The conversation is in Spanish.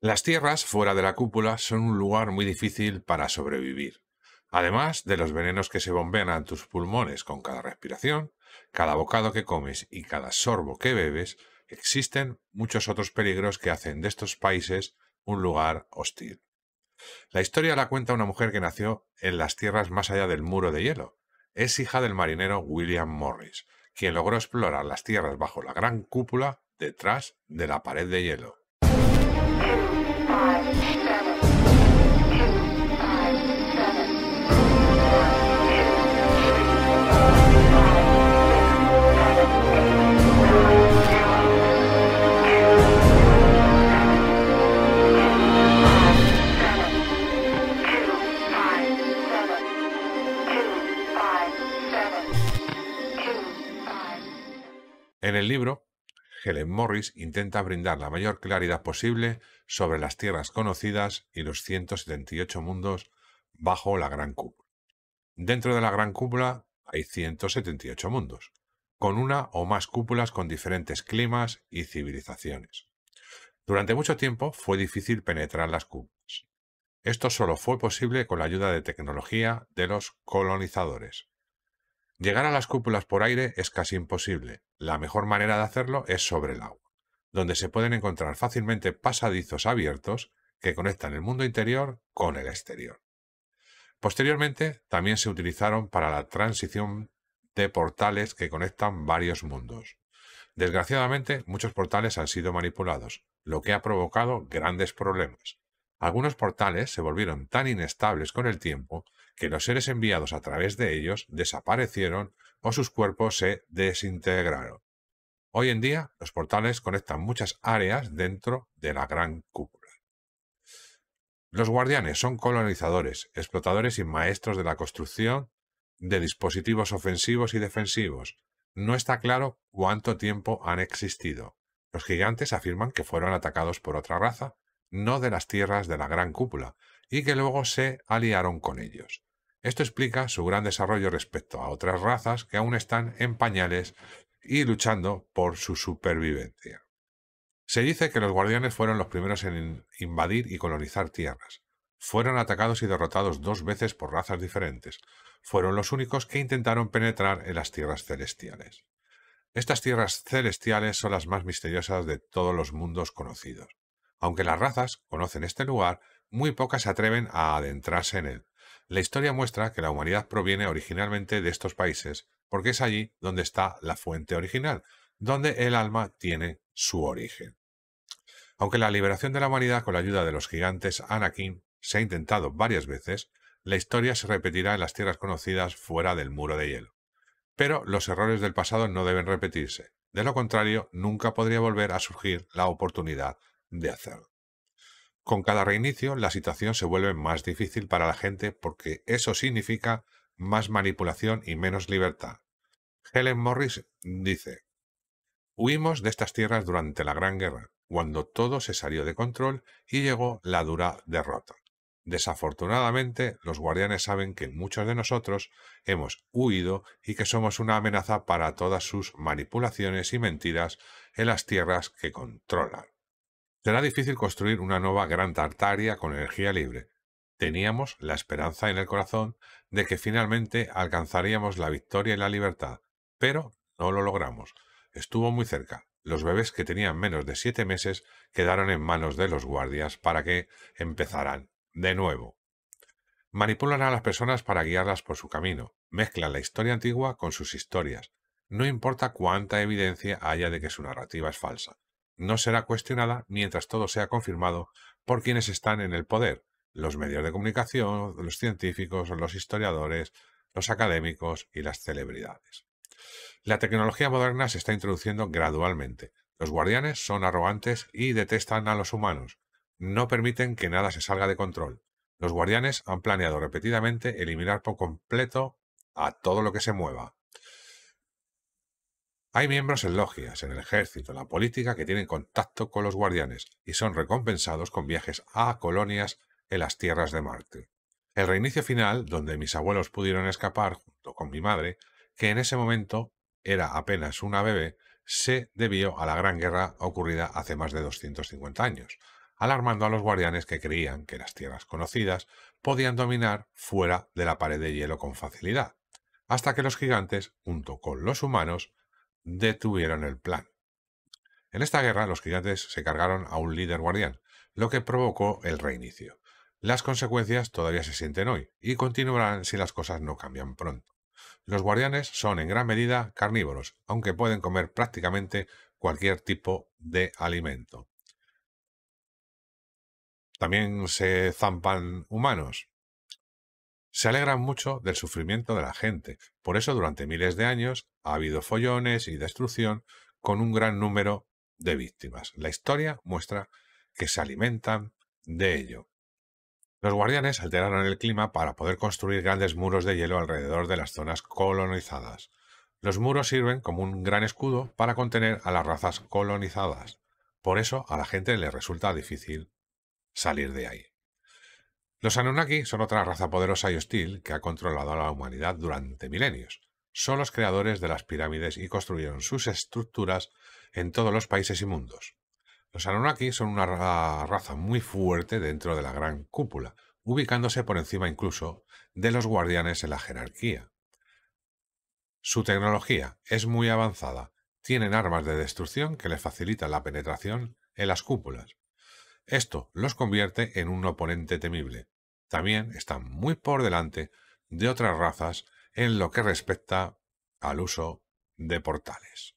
Las tierras fuera de la cúpula son un lugar muy difícil para sobrevivir. Además de los venenos que se bombean a tus pulmones con cada respiración, cada bocado que comes y cada sorbo que bebes, existen muchos otros peligros que hacen de estos países un lugar hostil. La historia la cuenta una mujer que nació en las tierras más allá del muro de hielo. Es hija del marinero William Morris, quien logró explorar las tierras bajo la gran cúpula detrás de la pared de hielo. En el libro, Helen Morris intenta brindar la mayor claridad posible sobre las tierras conocidas y los 178 mundos bajo la Gran Cúpula. Dentro de la Gran Cúpula hay 178 mundos, con una o más cúpulas con diferentes climas y civilizaciones. Durante mucho tiempo fue difícil penetrar las cúpulas. Esto solo fue posible con la ayuda de tecnología de los colonizadores. Llegar a las cúpulas por aire es casi imposible. La mejor manera de hacerlo es sobre el agua, donde se pueden encontrar fácilmente pasadizos abiertos que conectan el mundo interior con el exterior. Posteriormente, también se utilizaron para la transición de portales que conectan varios mundos. Desgraciadamente, muchos portales han sido manipulados, lo que ha provocado grandes problemas. Algunos portales se volvieron tan inestables con el tiempo que los seres enviados a través de ellos desaparecieron o sus cuerpos se desintegraron. Hoy en día, los portales conectan muchas áreas dentro de la gran cúpula. Los guardianes son colonizadores, explotadores y maestros de la construcción de dispositivos ofensivos y defensivos. No está claro cuánto tiempo han existido. Los gigantes afirman que fueron atacados por otra raza, no de las tierras de la gran cúpula, y que luego se aliaron con ellos. Esto explica su gran desarrollo respecto a otras razas que aún están en pañales y luchando por su supervivencia. Se dice que los guardianes fueron los primeros en invadir y colonizar tierras. Fueron atacados y derrotados dos veces por razas diferentes. Fueron los únicos que intentaron penetrar en las tierras celestiales. Estas tierras celestiales son las más misteriosas de todos los mundos conocidos. Aunque las razas conocen este lugar, muy pocas se atreven a adentrarse en él la historia muestra que la humanidad proviene originalmente de estos países, porque es allí donde está la fuente original, donde el alma tiene su origen. Aunque la liberación de la humanidad con la ayuda de los gigantes Anakin se ha intentado varias veces, la historia se repetirá en las tierras conocidas fuera del muro de hielo. Pero los errores del pasado no deben repetirse, de lo contrario nunca podría volver a surgir la oportunidad de hacerlo. Con cada reinicio, la situación se vuelve más difícil para la gente porque eso significa más manipulación y menos libertad. Helen Morris dice, Huimos de estas tierras durante la Gran Guerra, cuando todo se salió de control y llegó la dura derrota. Desafortunadamente, los guardianes saben que muchos de nosotros hemos huido y que somos una amenaza para todas sus manipulaciones y mentiras en las tierras que controlan. Será difícil construir una nueva gran Tartaria con energía libre. Teníamos la esperanza en el corazón de que finalmente alcanzaríamos la victoria y la libertad, pero no lo logramos. Estuvo muy cerca. Los bebés que tenían menos de siete meses quedaron en manos de los guardias para que empezaran de nuevo. Manipulan a las personas para guiarlas por su camino. Mezclan la historia antigua con sus historias. No importa cuánta evidencia haya de que su narrativa es falsa no será cuestionada mientras todo sea confirmado por quienes están en el poder, los medios de comunicación, los científicos, los historiadores, los académicos y las celebridades. La tecnología moderna se está introduciendo gradualmente. Los guardianes son arrogantes y detestan a los humanos. No permiten que nada se salga de control. Los guardianes han planeado repetidamente eliminar por completo a todo lo que se mueva, hay miembros en logias, en el ejército, en la política, que tienen contacto con los guardianes y son recompensados con viajes a colonias en las tierras de Marte. El reinicio final, donde mis abuelos pudieron escapar junto con mi madre, que en ese momento era apenas una bebé, se debió a la gran guerra ocurrida hace más de 250 años, alarmando a los guardianes que creían que las tierras conocidas podían dominar fuera de la pared de hielo con facilidad, hasta que los gigantes, junto con los humanos, detuvieron el plan. En esta guerra los gigantes se cargaron a un líder guardián, lo que provocó el reinicio. Las consecuencias todavía se sienten hoy y continuarán si las cosas no cambian pronto. Los guardianes son en gran medida carnívoros, aunque pueden comer prácticamente cualquier tipo de alimento. También se zampan humanos, se alegran mucho del sufrimiento de la gente. Por eso durante miles de años ha habido follones y destrucción con un gran número de víctimas. La historia muestra que se alimentan de ello. Los guardianes alteraron el clima para poder construir grandes muros de hielo alrededor de las zonas colonizadas. Los muros sirven como un gran escudo para contener a las razas colonizadas. Por eso a la gente le resulta difícil salir de ahí. Los Anunnaki son otra raza poderosa y hostil que ha controlado a la humanidad durante milenios. Son los creadores de las pirámides y construyeron sus estructuras en todos los países y mundos. Los Anunnaki son una raza muy fuerte dentro de la gran cúpula, ubicándose por encima incluso de los guardianes en la jerarquía. Su tecnología es muy avanzada, tienen armas de destrucción que les facilitan la penetración en las cúpulas. Esto los convierte en un oponente temible. También están muy por delante de otras razas en lo que respecta al uso de portales.